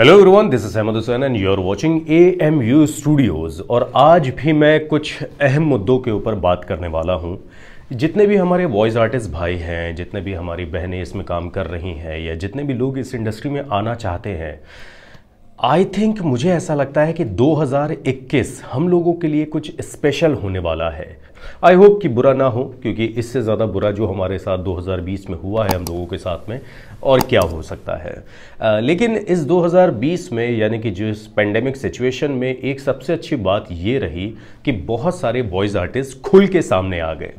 hello everyone this is Ahmed Hussain and you are watching A M U studios और आज भी मैं कुछ अहम मुद्दों के ऊपर बात करने वाला हूँ जितने भी हमारे वॉइस आर्टिस्ट भाई हैं जितने भी हमारी बहनें इसमें काम कर रही हैं या जितने भी लोग इस इंडस्ट्री में आना चाहते हैं आई थिंक मुझे ऐसा लगता है कि 2021 हम लोगों के लिए कुछ स्पेशल होने वाला है आई होप कि बुरा ना हो क्योंकि इससे ज़्यादा बुरा जो हमारे साथ 2020 में हुआ है हम लोगों के साथ में और क्या हो सकता है आ, लेकिन इस 2020 में यानी कि जिस पेंडेमिक सिचुएशन में एक सबसे अच्छी बात ये रही कि बहुत सारे बॉयज़ आर्टिस्ट खुल के सामने आ गए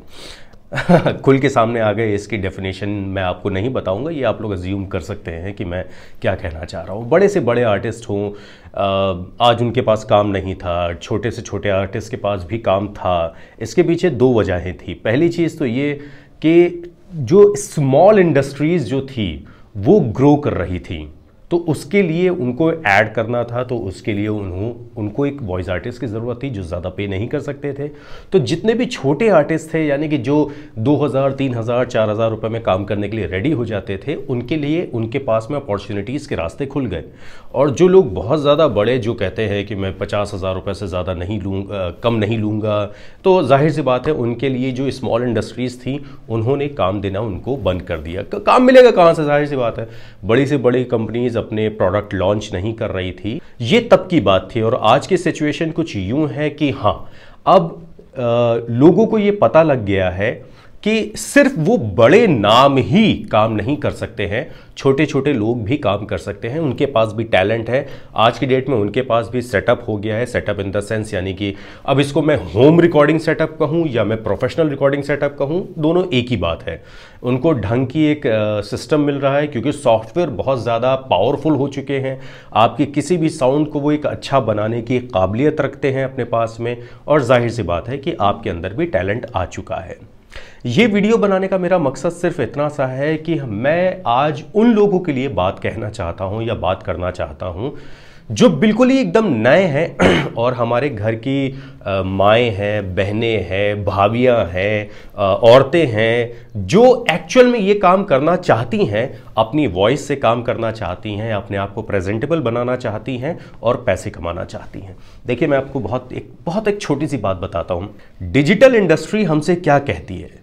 खुल के सामने आ गए इसकी डेफिनेशन मैं आपको नहीं बताऊंगा ये आप लोग अज्यूम कर सकते हैं कि मैं क्या कहना चाह रहा हूँ बड़े से बड़े आर्टिस्ट हों आज उनके पास काम नहीं था छोटे से छोटे आर्टिस्ट के पास भी काम था इसके पीछे दो वजहें थी पहली चीज़ तो ये कि जो स्मॉल इंडस्ट्रीज़ जो थी वो ग्रो कर रही थी तो उसके लिए उनको ऐड करना था तो उसके लिए उन्हों उनको एक वॉइस आर्टिस्ट की ज़रूरत थी जो ज़्यादा पे नहीं कर सकते थे तो जितने भी छोटे आर्टिस्ट थे यानी कि जो 2000, 3000, 4000 रुपए में काम करने के लिए रेडी हो जाते थे उनके लिए उनके पास में अपॉर्चुनिटीज़ के रास्ते खुल गए और जो लोग बहुत ज़्यादा बड़े जो कहते हैं कि मैं पचास हज़ार रुपये से ज़्यादा नहीं लूँ कम नहीं लूँगा तो जाहिर सी बात है उनके लिए जो स्मॉल इंडस्ट्रीज़ थी उन्होंने काम देना उनको बंद कर दिया काम मिलेगा कहाँ से जाहिर सी बात है बड़ी से बड़ी कंपनीज अपने प्रोडक्ट लॉन्च नहीं कर रही थी ये तब की बात थी और आज की सिचुएशन कुछ यूँ है कि हाँ अब आ, लोगों को ये पता लग गया है कि सिर्फ वो बड़े नाम ही काम नहीं कर सकते हैं छोटे छोटे लोग भी काम कर सकते हैं उनके पास भी टैलेंट है आज की डेट में उनके पास भी सेटअप हो गया है सेटअप इन द सेंस यानी कि अब इसको मैं होम रिकॉर्डिंग सेटअप कहूँ या मैं प्रोफेशनल रिकॉर्डिंग सेटअप कहूँ दोनों एक ही बात है उनको ढंग की एक सिस्टम मिल रहा है क्योंकि सॉफ्टवेयर बहुत ज़्यादा पावरफुल हो चुके हैं आपके किसी भी साउंड को वो एक अच्छा बनाने की काबिलियत रखते हैं अपने पास में और जाहिर सी बात है कि आपके अंदर भी टैलेंट आ चुका है ये वीडियो बनाने का मेरा मकसद सिर्फ इतना सा है कि मैं आज उन लोगों के लिए बात कहना चाहता हूँ या बात करना चाहता हूँ जो बिल्कुल ही एकदम नए हैं और हमारे घर की माएँ हैं बहनें हैं भाभियाँ हैं औरतें हैं जो एक्चुअल में ये काम करना चाहती हैं अपनी वॉइस से काम करना चाहती हैं अपने आप को प्रेजेंटेबल बनाना चाहती हैं और पैसे कमाना चाहती हैं देखिए मैं आपको बहुत एक बहुत एक छोटी सी बात बताता हूँ डिजिटल इंडस्ट्री हमसे क्या कहती है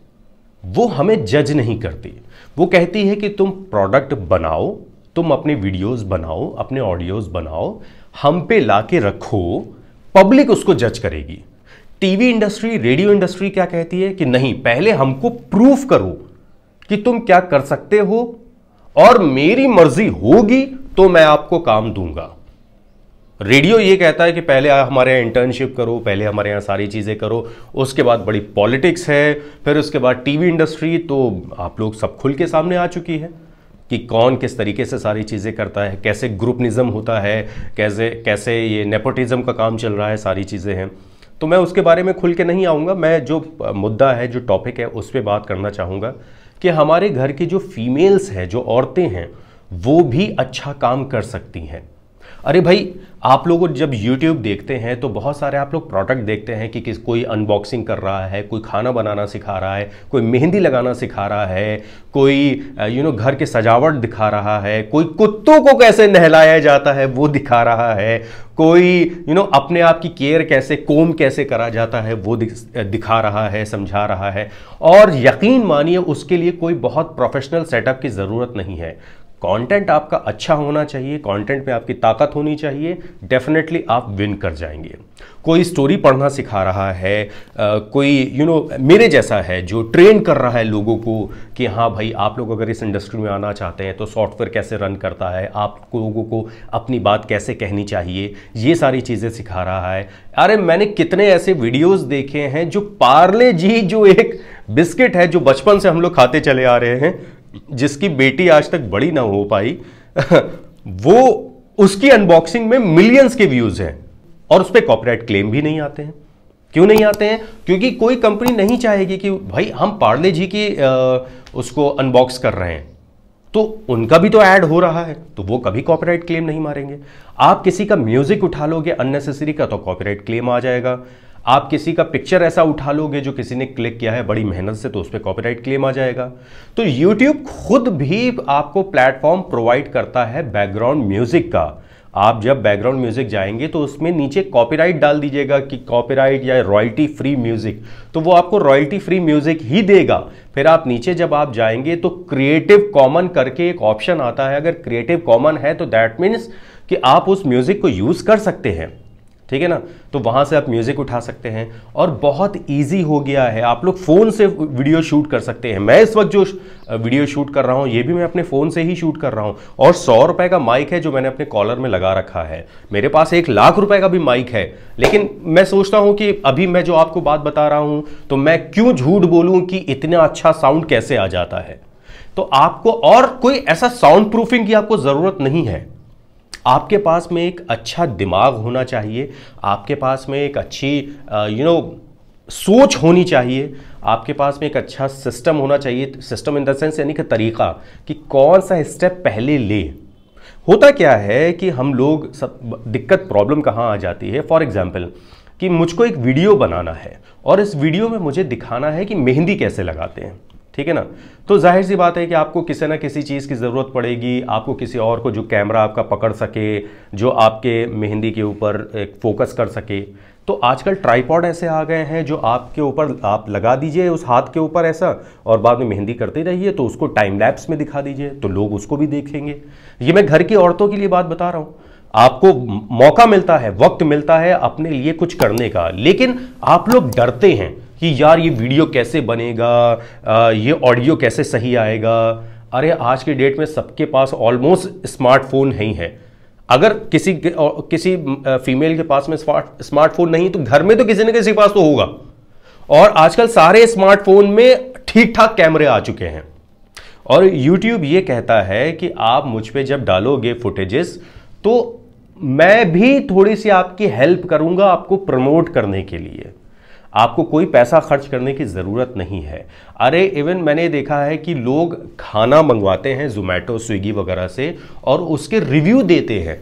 वो हमें जज नहीं करती वो कहती है कि तुम प्रोडक्ट बनाओ तुम अपने वीडियोस बनाओ अपने ऑडियोज बनाओ हम पे ला के रखो पब्लिक उसको जज करेगी टीवी इंडस्ट्री रेडियो इंडस्ट्री क्या कहती है कि नहीं पहले हमको प्रूफ करो कि तुम क्या कर सकते हो और मेरी मर्जी होगी तो मैं आपको काम दूंगा रेडियो ये कहता है कि पहले हमारे यहाँ इंटर्नशिप करो पहले हमारे यहाँ सारी चीज़ें करो उसके बाद बड़ी पॉलिटिक्स है फिर उसके बाद टीवी इंडस्ट्री तो आप लोग सब खुल के सामने आ चुकी है कि कौन किस तरीके से सारी चीज़ें करता है कैसे ग्रुपनिज़म होता है कैसे कैसे ये नेपोटिज़म का काम चल रहा है सारी चीज़ें हैं तो मैं उसके बारे में खुल के नहीं आऊँगा मैं जो मुद्दा है जो टॉपिक है उस पर बात करना चाहूँगा कि हमारे घर की जो फीमेल्स हैं जो औरतें हैं वो भी अच्छा काम कर सकती हैं अरे भाई आप लोग जब YouTube देखते हैं तो बहुत सारे आप लोग प्रोडक्ट देखते हैं कि किस कोई अनबॉक्सिंग कर रहा है कोई खाना बनाना सिखा रहा है कोई मेहंदी लगाना सिखा रहा है कोई यू नो घर के सजावट दिखा रहा है कोई कुत्तों को कैसे नहलाया जाता है वो दिखा रहा है कोई यू नो अपने आप की केयर कैसे कोम कैसे करा जाता है वो दिखा रहा है समझा रहा है और यकीन मानिए उसके लिए कोई बहुत प्रोफेशनल सेटअप की ज़रूरत नहीं है कंटेंट आपका अच्छा होना चाहिए कंटेंट में आपकी ताकत होनी चाहिए डेफिनेटली आप विन कर जाएंगे कोई स्टोरी पढ़ना सिखा रहा है आ, कोई यू you नो know, मेरे जैसा है जो ट्रेन कर रहा है लोगों को कि हाँ भाई आप लोग अगर इस इंडस्ट्री में आना चाहते हैं तो सॉफ्टवेयर कैसे रन करता है आप लोगों को अपनी बात कैसे कहनी चाहिए ये सारी चीज़ें सिखा रहा है अरे मैंने कितने ऐसे वीडियोज देखे हैं जो पार्ले जी जो एक बिस्किट है जो बचपन से हम लोग खाते चले आ रहे हैं जिसकी बेटी आज तक बड़ी ना हो पाई वो उसकी अनबॉक्सिंग में मिलियंस के व्यूज हैं और उस पर कॉपरेट क्लेम भी नहीं आते हैं क्यों नहीं आते हैं क्योंकि कोई कंपनी नहीं चाहेगी कि भाई हम पार्ले जी की आ, उसको अनबॉक्स कर रहे हैं तो उनका भी तो ऐड हो रहा है तो वो कभी कॉपीराइट क्लेम नहीं मारेंगे आप किसी का म्यूजिक उठा लोगे अननेसेसरी का तो कॉपीराइट क्लेम आ जाएगा आप किसी का पिक्चर ऐसा उठा लोगे जो किसी ने क्लिक किया है बड़ी मेहनत से तो उस पर कॉपीराइट क्लेम आ जाएगा तो यूट्यूब खुद भी आपको प्लेटफॉर्म प्रोवाइड करता है बैकग्राउंड म्यूजिक का आप जब बैकग्राउंड म्यूजिक जाएंगे तो उसमें नीचे कॉपीराइट डाल दीजिएगा कि कॉपीराइट या रॉयल्टी फ्री म्यूजिक तो वो आपको रॉयल्टी फ्री म्यूजिक ही देगा फिर आप नीचे जब आप जाएंगे तो क्रिएटिव कॉमन करके एक ऑप्शन आता है अगर क्रिएटिव कॉमन है तो दैट मीन्स कि आप उस म्यूजिक को यूज कर सकते हैं ठीक है ना तो वहां से आप म्यूज़िक उठा सकते हैं और बहुत इजी हो गया है आप लोग फ़ोन से वीडियो शूट कर सकते हैं मैं इस वक्त जो वीडियो शूट कर रहा हूं ये भी मैं अपने फ़ोन से ही शूट कर रहा हूं और सौ रुपए का माइक है जो मैंने अपने कॉलर में लगा रखा है मेरे पास एक लाख रुपए का भी माइक है लेकिन मैं सोचता हूं कि अभी मैं जो आपको बात बता रहा हूं तो मैं क्यों झूठ बोलूं कि इतना अच्छा साउंड कैसे आ जाता है तो आपको और कोई ऐसा साउंड प्रूफिंग की आपको ज़रूरत नहीं है आपके पास में एक अच्छा दिमाग होना चाहिए आपके पास में एक अच्छी यू नो सोच होनी चाहिए आपके पास में एक अच्छा सिस्टम होना चाहिए सिस्टम इन द सेंस यानी कि तरीका कि कौन सा स्टेप पहले ले होता क्या है कि हम लोग सब दिक्कत प्रॉब्लम कहाँ आ जाती है फॉर एग्ज़ाम्पल कि मुझको एक वीडियो बनाना है और इस वीडियो में मुझे दिखाना है कि मेहंदी कैसे लगाते हैं ठीक है ना तो जाहिर सी बात है कि आपको किसी ना किसी चीज़ की ज़रूरत पड़ेगी आपको किसी और को जो कैमरा आपका पकड़ सके जो आपके मेहंदी के ऊपर फोकस कर सके तो आजकल ट्राईपॉड ऐसे आ गए हैं जो आपके ऊपर आप लगा दीजिए उस हाथ के ऊपर ऐसा और बाद में मेहंदी करते रहिए तो उसको टाइम लैप्स में दिखा दीजिए तो लोग उसको भी देखेंगे ये मैं घर की औरतों के लिए बात बता रहा हूँ आपको मौका मिलता है वक्त मिलता है अपने लिए कुछ करने का लेकिन आप लोग डरते हैं कि यार ये वीडियो कैसे बनेगा ये ऑडियो कैसे सही आएगा अरे आज के डेट में सबके पास ऑलमोस्ट स्मार्टफोन ही है अगर किसी किसी फीमेल के पास में स्मार्टफोन नहीं तो घर में तो किसी न किसी के पास तो होगा और आजकल सारे स्मार्टफोन में ठीक ठाक कैमरे आ चुके हैं और YouTube ये कहता है कि आप मुझ पर जब डालोगे फुटेजेस तो मैं भी थोड़ी सी आपकी हेल्प करूंगा आपको प्रमोट करने के लिए आपको कोई पैसा खर्च करने की ज़रूरत नहीं है अरे इवन मैंने देखा है कि लोग खाना मंगवाते हैं जोमेटो स्विगी वगैरह से और उसके रिव्यू देते हैं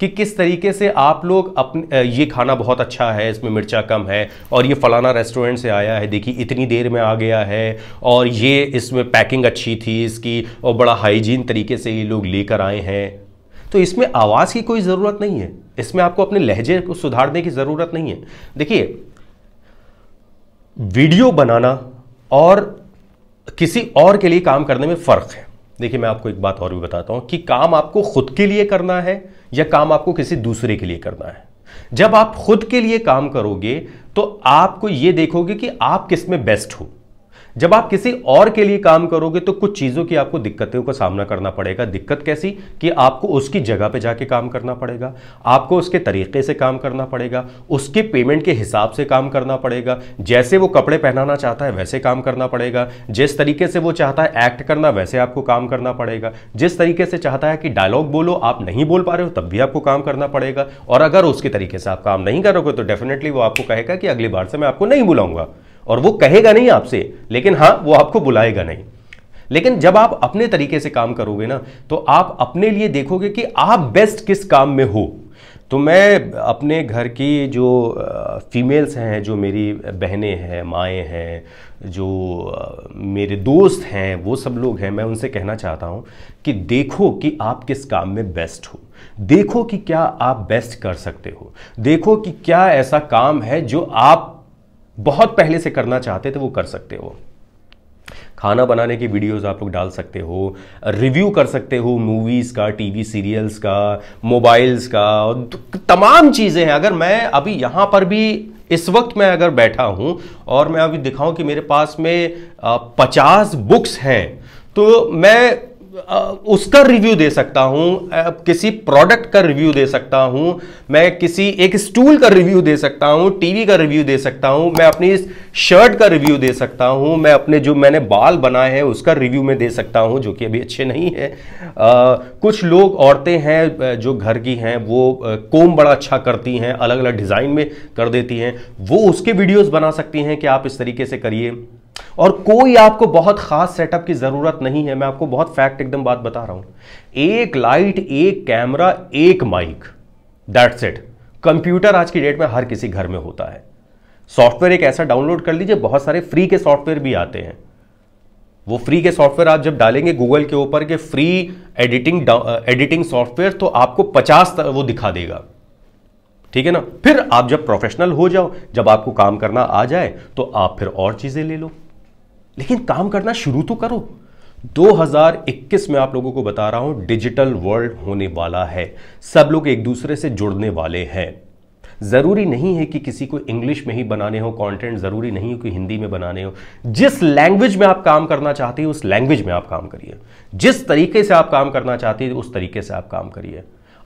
कि किस तरीके से आप लोग अपने ये खाना बहुत अच्छा है इसमें मिर्चा कम है और ये फलाना रेस्टोरेंट से आया है देखिए इतनी देर में आ गया है और ये इसमें पैकिंग अच्छी थी इसकी और बड़ा हाइजीन तरीके से ये लोग लेकर आए हैं तो इसमें आवाज़ की कोई ज़रूरत नहीं है इसमें आपको अपने लहजे को सुधारने की ज़रूरत नहीं है देखिए वीडियो बनाना और किसी और के लिए काम करने में फ़र्क है देखिए मैं आपको एक बात और भी बताता हूं कि काम आपको खुद के लिए करना है या काम आपको किसी दूसरे के लिए करना है जब आप खुद के लिए काम करोगे तो आपको यह देखोगे कि आप किस में बेस्ट हो जब आप किसी और के लिए काम करोगे तो कुछ चीज़ों की आपको दिक्कतों का सामना करना पड़ेगा दिक्कत कैसी कि आपको उसकी जगह पे जाके काम करना पड़ेगा आपको उसके तरीके से काम करना पड़ेगा उसके पेमेंट के हिसाब से काम करना पड़ेगा जैसे वो कपड़े पहनाना चाहता है वैसे काम करना पड़ेगा जिस तरीके से वो चाहता है एक्ट करना वैसे आपको काम करना पड़ेगा जिस तरीके से चाहता है कि डायलॉग बोलो आप नहीं बोल पा रहे हो तब भी आपको काम करना पड़ेगा और अगर उसके तरीके से आप काम नहीं करोगे तो डेफिनेटली वो आपको कहेगा कि अगली बार से मैं आपको नहीं बुलाऊंगा और वो कहेगा नहीं आपसे लेकिन हाँ वो आपको बुलाएगा नहीं लेकिन जब आप अपने तरीके से काम करोगे ना तो आप अपने लिए देखोगे कि आप बेस्ट किस काम में हो तो मैं अपने घर की जो फीमेल्स हैं जो मेरी बहनें हैं माएँ हैं जो मेरे दोस्त हैं वो सब लोग हैं मैं उनसे कहना चाहता हूँ कि देखो कि आप किस काम में बेस्ट हो देखो कि क्या आप बेस्ट कर सकते हो देखो कि क्या ऐसा काम है जो आप बहुत पहले से करना चाहते थे वो कर सकते हो खाना बनाने की वीडियोस आप लोग डाल सकते हो रिव्यू कर सकते हो मूवीज़ का टीवी सीरियल्स का मोबाइल्स का तमाम चीज़ें हैं अगर मैं अभी यहाँ पर भी इस वक्त मैं अगर बैठा हूँ और मैं अभी दिखाऊँ कि मेरे पास में पचास बुक्स हैं तो मैं उसका रिव्यू दे सकता हूं किसी प्रोडक्ट का रिव्यू दे सकता हूं मैं किसी एक स्टूल का रिव्यू दे सकता हूं टीवी का रिव्यू दे सकता हूं मैं अपनी शर्ट का रिव्यू दे सकता हूं मैं अपने जो मैंने बाल बनाए हैं उसका रिव्यू मैं दे सकता हूं जो कि अभी अच्छे नहीं है आ, कुछ लोग औरतें हैं जो घर की हैं वो कोम बड़ा अच्छा करती हैं अलग अलग डिज़ाइन में कर देती हैं वो उसके वीडियोज़ बना सकती हैं कि आप इस तरीके से करिए और कोई आपको बहुत खास सेटअप की ज़रूरत नहीं है मैं आपको बहुत फैक्ट एकदम बात बता रहा हूं एक लाइट एक कैमरा एक माइक दैट्स इट कंप्यूटर आज की डेट में हर किसी घर में होता है सॉफ्टवेयर एक ऐसा डाउनलोड कर लीजिए बहुत सारे फ्री के सॉफ्टवेयर भी आते हैं वो फ्री के सॉफ्टवेयर आप जब डालेंगे गूगल के ऊपर के फ्री एडिटिंग एडिटिंग सॉफ्टवेयर तो आपको पचास वो दिखा देगा ठीक है ना फिर आप जब प्रोफेशनल हो जाओ जब आपको काम करना आ जाए तो आप फिर और चीज़ें ले लो लेकिन काम करना शुरू तो करो 2021 में आप लोगों को बता रहा हूं डिजिटल वर्ल्ड होने वाला है सब लोग एक दूसरे से जुड़ने वाले हैं ज़रूरी नहीं है कि किसी को इंग्लिश में ही बनाने हो कंटेंट ज़रूरी नहीं है कि हिंदी में बनाने हो जिस लैंग्वेज में आप काम करना चाहते हो उस लैंग्वेज में आप काम करिए जिस तरीके से आप काम करना चाहते हैं उस तरीके से आप काम करिए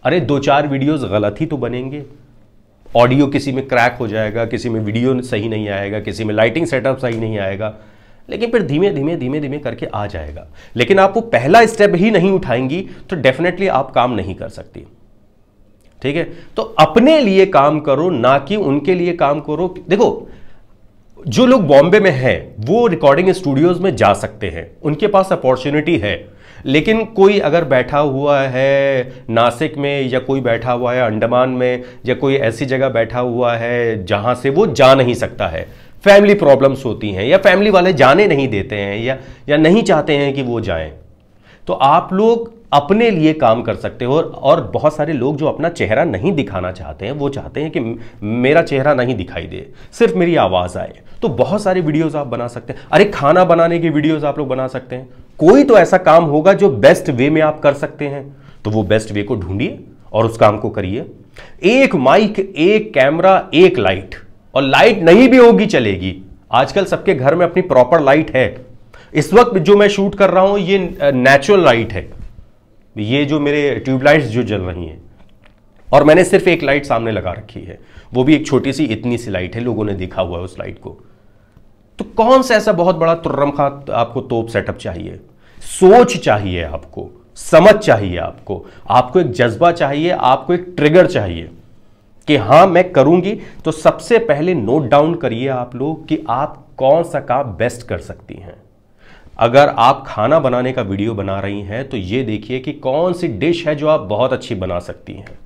अरे दो चार वीडियोस गलत ही तो बनेंगे ऑडियो किसी में क्रैक हो जाएगा किसी में वीडियो सही नहीं आएगा किसी में लाइटिंग सेटअप सही नहीं आएगा लेकिन फिर धीमे धीमे धीमे धीमे करके आ जाएगा लेकिन आप वो पहला स्टेप ही नहीं उठाएंगी तो डेफिनेटली आप काम नहीं कर सकती ठीक है तो अपने लिए काम करो ना कि उनके लिए काम करो देखो जो लोग बॉम्बे में हैं वो रिकॉर्डिंग स्टूडियोज में जा सकते हैं उनके पास अपॉर्चुनिटी है लेकिन कोई अगर बैठा हुआ है नासिक में या कोई बैठा हुआ है अंडमान में या कोई ऐसी जगह बैठा हुआ है जहाँ से वो जा नहीं सकता है फैमिली प्रॉब्लम्स होती हैं या फैमिली वाले जाने नहीं देते हैं या या नहीं चाहते हैं कि वो जाएं तो आप लोग अपने लिए काम कर सकते हो और बहुत सारे लोग जो अपना चेहरा नहीं दिखाना चाहते हैं वो चाहते हैं कि मेरा चेहरा नहीं दिखाई दे सिर्फ मेरी आवाज़ आए तो बहुत सारे वीडियोस आप बना सकते हैं अरे खाना बनाने की वीडियोस आप लोग बना सकते हैं कोई तो ऐसा काम होगा जो बेस्ट वे में आप कर सकते हैं तो वो बेस्ट वे को ढूंढिए और उस काम को करिए एक माइक एक कैमरा एक लाइट और लाइट नहीं भी होगी चलेगी आजकल सबके घर में अपनी प्रॉपर लाइट है इस वक्त जो मैं शूट कर रहा हूं ये नेचुरल लाइट है ये जो मेरे ट्यूबलाइट्स जो जल रही हैं और मैंने सिर्फ एक लाइट सामने लगा रखी है वो भी एक छोटी सी इतनी सी लाइट है लोगों ने देखा हुआ है उस लाइट को तो कौन सा ऐसा बहुत बड़ा तुर्रम खा आपको तोप सेटअप चाहिए सोच चाहिए आपको समझ चाहिए आपको आपको एक जज्बा चाहिए आपको एक ट्रिगर चाहिए कि हां मैं करूंगी तो सबसे पहले नोट डाउन करिए आप लोग कि आप कौन सा काम बेस्ट कर सकती हैं अगर आप खाना बनाने का वीडियो बना रही हैं तो ये देखिए कि कौन सी डिश है जो आप बहुत अच्छी बना सकती हैं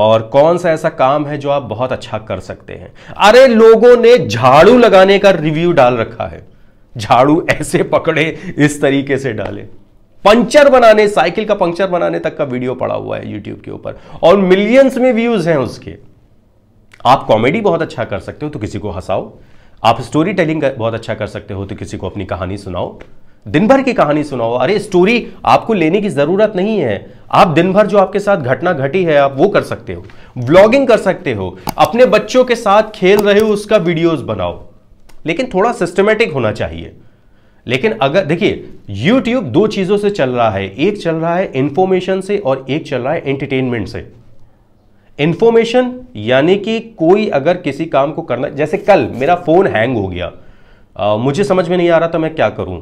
और कौन सा ऐसा काम है जो आप बहुत अच्छा कर सकते हैं अरे लोगों ने झाड़ू लगाने का रिव्यू डाल रखा है झाड़ू ऐसे पकड़े इस तरीके से डाले पंचर बनाने साइकिल का पंचर बनाने तक का वीडियो पड़ा हुआ है यूट्यूब के ऊपर और मिलियंस में व्यूज हैं उसके आप कॉमेडी बहुत अच्छा कर सकते हो तो किसी को हंसाओ आप स्टोरी टेलिंग बहुत अच्छा कर सकते हो तो किसी को अपनी कहानी सुनाओ दिन भर की कहानी सुनाओ अरे स्टोरी आपको लेने की जरूरत नहीं है आप दिन भर जो आपके साथ घटना घटी है आप वो कर सकते हो व्लॉगिंग कर सकते हो अपने बच्चों के साथ खेल रहे हो उसका वीडियोस बनाओ लेकिन थोड़ा सिस्टमेटिक होना चाहिए लेकिन अगर देखिए यूट्यूब दो चीजों से चल रहा है एक चल रहा है इंफॉर्मेशन से और एक चल रहा है एंटरटेनमेंट से इंफॉर्मेशन यानी कि कोई अगर किसी काम को करना जैसे कल मेरा फोन हैंग हो गया आ, मुझे समझ में नहीं आ रहा था मैं क्या करूं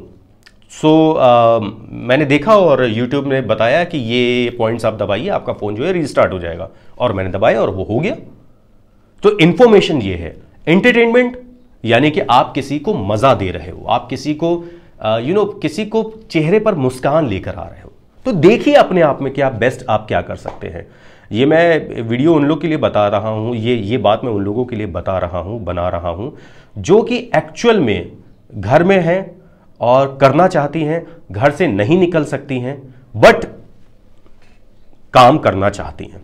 सो so, uh, मैंने देखा और यूट्यूब ने बताया कि ये पॉइंट्स आप दबाइए आपका फ़ोन जो है रिस्टार्ट हो जाएगा और मैंने दबाया और वो हो गया तो इन्फॉर्मेशन ये है एंटरटेनमेंट यानी कि आप किसी को मज़ा दे रहे हो आप किसी को यू uh, नो किसी को चेहरे पर मुस्कान लेकर आ रहे हो तो देखिए अपने आप में क्या बेस्ट आप क्या कर सकते हैं ये मैं वीडियो उन लोग के लिए बता रहा हूँ ये ये बात मैं उन लोगों के लिए बता रहा हूँ बना रहा हूँ जो कि एक्चुअल में घर में हैं और करना चाहती हैं घर से नहीं निकल सकती हैं बट काम करना चाहती हैं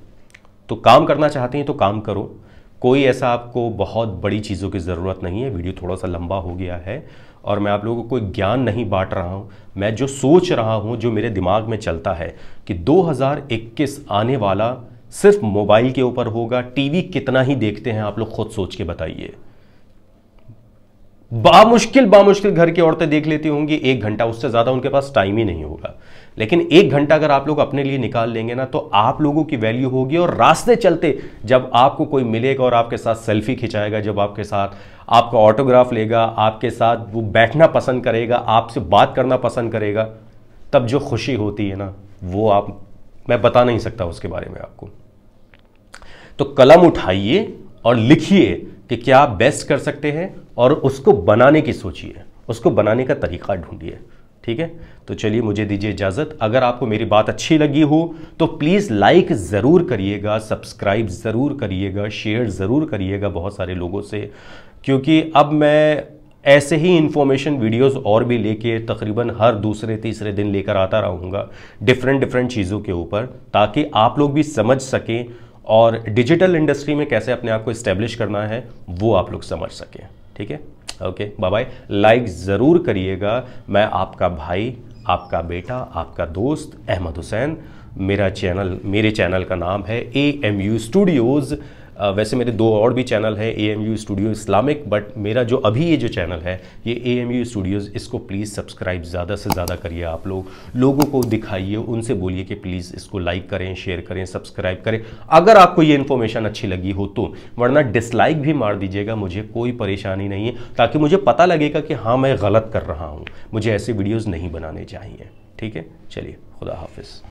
तो काम करना चाहती हैं तो काम करो कोई ऐसा आपको बहुत बड़ी चीज़ों की ज़रूरत नहीं है वीडियो थोड़ा सा लंबा हो गया है और मैं आप लोगों को कोई ज्ञान नहीं बांट रहा हूँ मैं जो सोच रहा हूँ जो मेरे दिमाग में चलता है कि 2021 आने वाला सिर्फ मोबाइल के ऊपर होगा टीवी कितना ही देखते हैं आप लोग खुद सोच के बताइए बामुश्किल बामुश्किल घर की औरतें देख लेती होंगी एक घंटा उससे ज़्यादा उनके पास टाइम ही नहीं होगा लेकिन एक घंटा अगर आप लोग अपने लिए निकाल लेंगे ना तो आप लोगों की वैल्यू होगी और रास्ते चलते जब आपको कोई मिलेगा और आपके साथ सेल्फी खिंचाएगा जब आपके साथ आपका ऑटोग्राफ लेगा आपके साथ वो बैठना पसंद करेगा आपसे बात करना पसंद करेगा तब जो खुशी होती है ना वो आप मैं बता नहीं सकता उसके बारे में आपको तो कलम उठाइए और लिखिए कि क्या आप बेस्ट कर सकते हैं और उसको बनाने की सोचिए उसको बनाने का तरीका ढूंढिए ठीक है तो चलिए मुझे दीजिए इजाज़त अगर आपको मेरी बात अच्छी लगी हो तो प्लीज़ लाइक ज़रूर करिएगा सब्सक्राइब ज़रूर करिएगा शेयर ज़रूर करिएगा बहुत सारे लोगों से क्योंकि अब मैं ऐसे ही इन्फॉर्मेशन वीडियोस और भी लेके तकरीबन हर दूसरे तीसरे दिन लेकर आता रहूँगा डिफरेंट डिफरेंट चीज़ों के ऊपर ताकि आप लोग भी समझ सकें और डिजिटल इंडस्ट्री में कैसे अपने आप को इस्टेब्लिश करना है वो आप लोग समझ सकें ठीक है ओके बाय लाइक ज़रूर करिएगा मैं आपका भाई आपका बेटा आपका दोस्त अहमद हुसैन मेरा चैनल मेरे चैनल का नाम है ए एम यू स्टूडियोज़ वैसे मेरे दो और भी चैनल हैं A M U studio Islamic but मेरा जो अभी ये जो चैनल है ये ए एम यू स्टूडियोज़ इसको प्लीज़ सब्सक्राइब ज़्यादा से ज़्यादा करिए आप लोग लोगों को दिखाइए उनसे बोलिए कि प्लीज़ इसको लाइक करें शेयर करें सब्सक्राइब करें अगर आपको ये इन्फॉर्मेशन अच्छी लगी हो तो वरना डिसलाइक भी मार दीजिएगा मुझे कोई परेशानी नहीं है ताकि मुझे पता लगेगा कि हाँ मैं गलत कर रहा हूँ मुझे ऐसे वीडियोज़ नहीं बनाने चाहिए ठीक है चलिए खुदा हाफिज़